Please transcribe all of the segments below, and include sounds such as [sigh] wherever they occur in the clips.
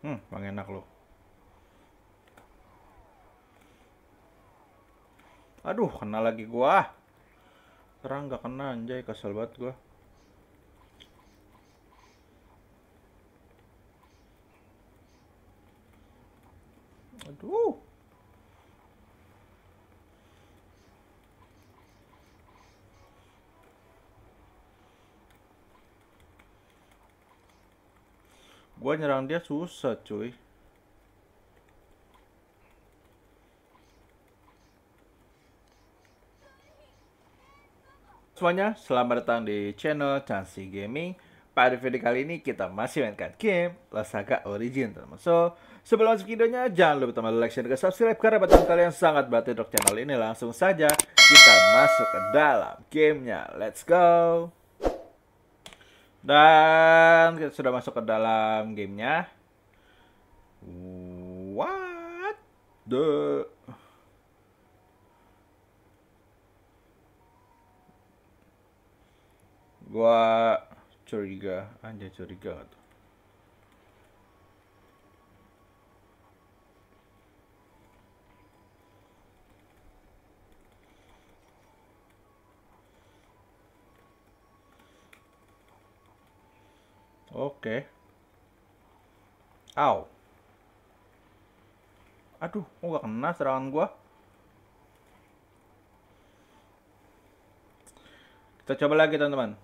Hmm, bang enak loh. Aduh, kena lagi gua. Terang gak kena anjay, kesel banget gua. Aduh. Gua nyerang dia susah cuy Semuanya, selamat datang di channel Chansi Gaming Pada video kali ini kita masih mainkan game Lasaga Origin termasuk. So, sebelum masuk videonya jangan lupa teman like, share, dan subscribe Karena bantuan kalian sangat berarti untuk channel ini Langsung saja kita masuk ke dalam gamenya Let's go! Dan kita sudah masuk ke dalam gamenya. What the... Gua curiga, aja curiga tuh. Oke. Au. Aduh, kok gak kena serangan gua? Kita coba lagi, teman-teman.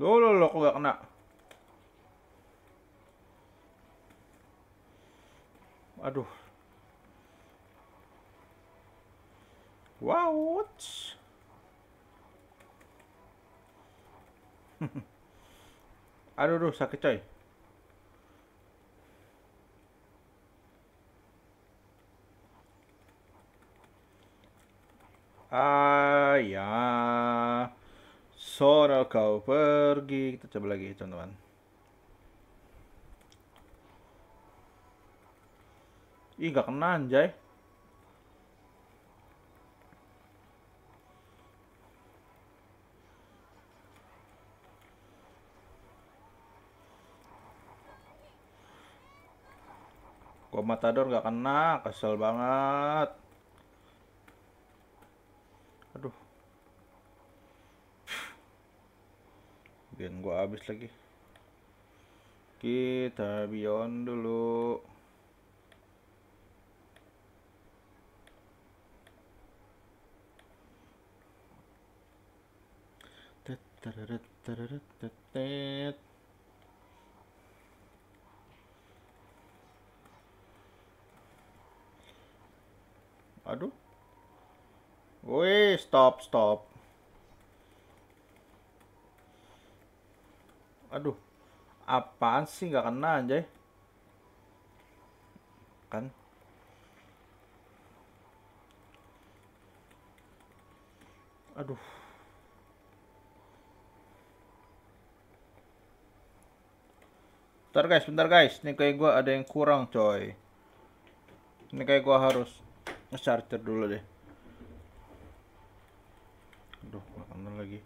Loh, loh, loh, kok gak kena? Aduh. Wow, [laughs] Aduh, aduh, sakit coy. Ah, ya. Sora kau pergi. Kita coba lagi teman-teman. Ih gak kena anjay. Komatador Matador gak kena, kesel banget. Gen gua habis lagi. Kita bion dulu. Aduh. Woi, stop, stop. aduh apaan sih nggak kena anjay kan aduh bentar guys bentar guys ini kayak gue ada yang kurang coy ini kayak gue harus charger dulu deh aduh gak lagi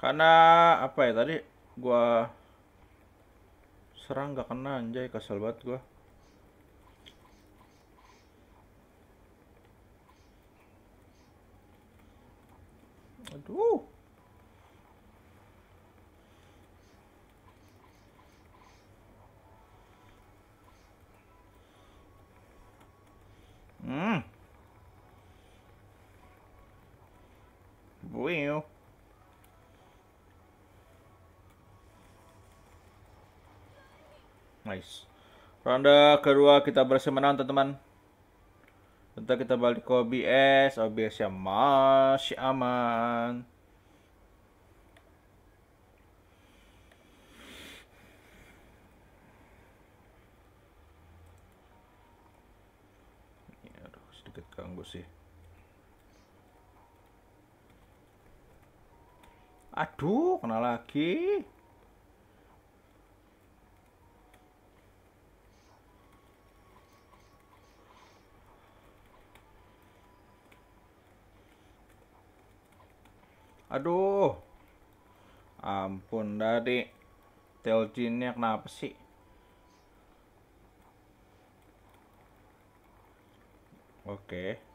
Karena apa ya tadi gua serang gak kena anjay kesel banget gua. Well. Nice. Ronde kedua kita berhasil menang teman-teman. Tentu kita balik ke OBS. obs yang masih aman. Ya, aduh, sedikit ganggu sih. Aduh, kena lagi. Aduh. Ampun tadi. Teljinnya kenapa sih? Oke. Okay.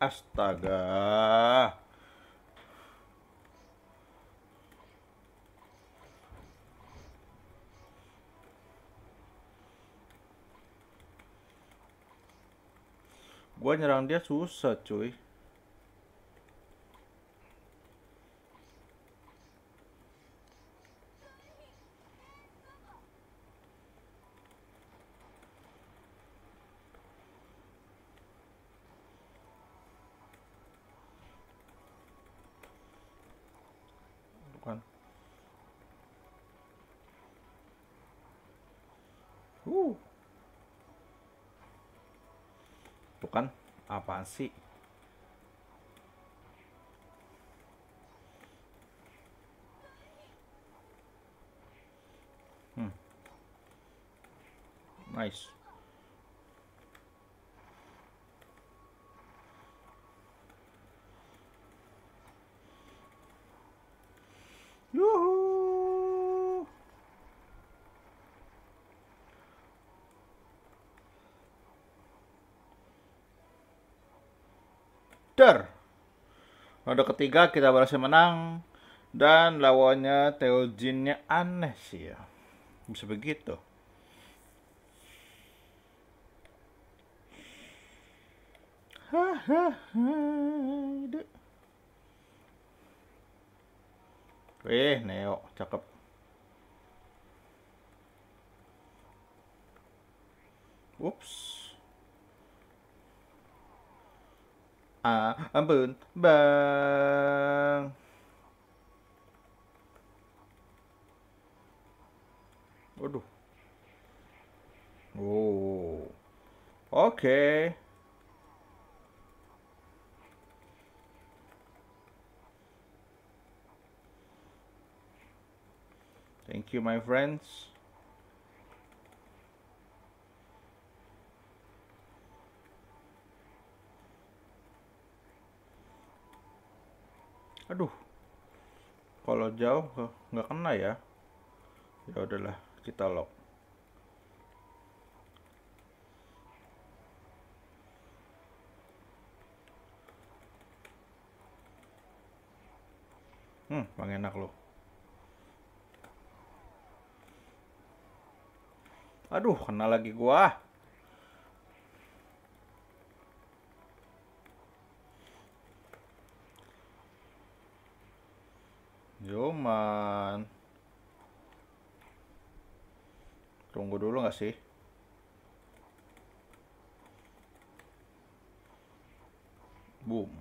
Astaga. Gua nyerang dia susah, cuy. kan apa sih hmm. nice Dar. Ronde ketiga kita berhasil menang dan lawannya Teojinnya aneh sih ya. Bisa begitu. Wih, eh, Neo, cakep. Ups. I am Boon Bang. Waduh. Oh. Okay. Thank you, my friends. aduh kalau jauh eh, nggak kena ya ya udahlah kita lock hmm bang enak loh aduh kena lagi gua Yoman. Tunggu dulu nggak sih? Boom.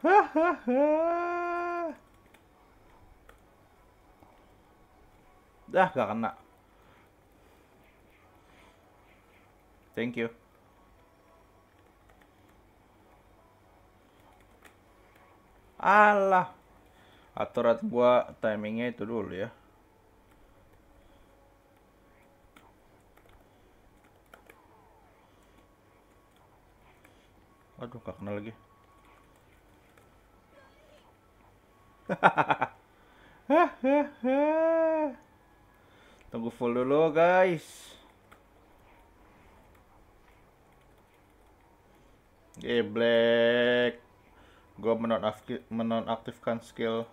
Hahaha. [laughs] Dah gak kena. Thank you. Allah aturan gua timingnya itu dulu ya aduh gak kenal lagi [laughs] tunggu full dulu guys eh, black Gua menonaktifkan skill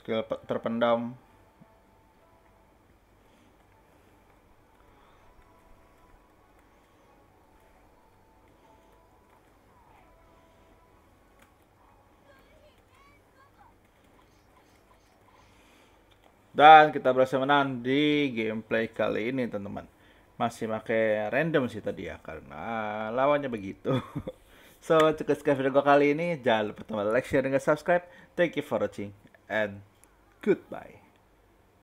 skill terpendam Dan kita berhasil menang di gameplay kali ini teman-teman masih pakai random sih tadi ya karena lawannya begitu. [laughs] so, cukup sekian video kali ini. Jangan lupa tombol like, share, dan subscribe. Thank you for watching and goodbye.